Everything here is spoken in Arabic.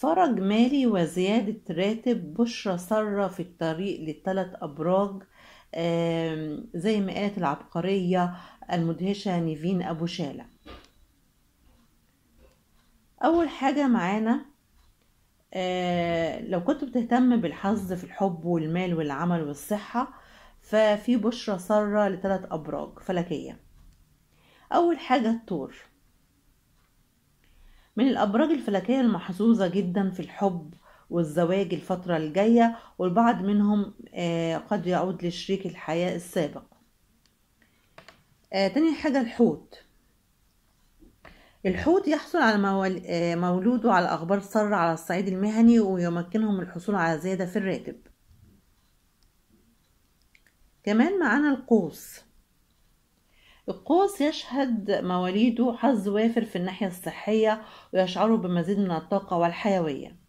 فرج مالي وزيادة راتب بشرة سارة في الطريق للثلاث أبراج زي ما قالت العبقرية المدهشة نيفين أبو شالة أول حاجة معانا آه، لو كنت بتهتم بالحظ في الحب والمال والعمل والصحة ففي بشرة سارة لثلاث أبراج فلكية أول حاجة الطور من الأبراج الفلكية المحظوظة جدا في الحب والزواج الفترة الجاية والبعض منهم آه، قد يعود لشريك الحياة السابق آه، تاني حاجة الحوت الحوت يحصل على آه، مولوده على أخبار سارة على الصعيد المهني ويمكنهم الحصول على زيادة في الراتب كمان معانا القوس القوس يشهد مواليده حظ وافر في الناحية الصحية ويشعروا بمزيد من الطاقة والحيوية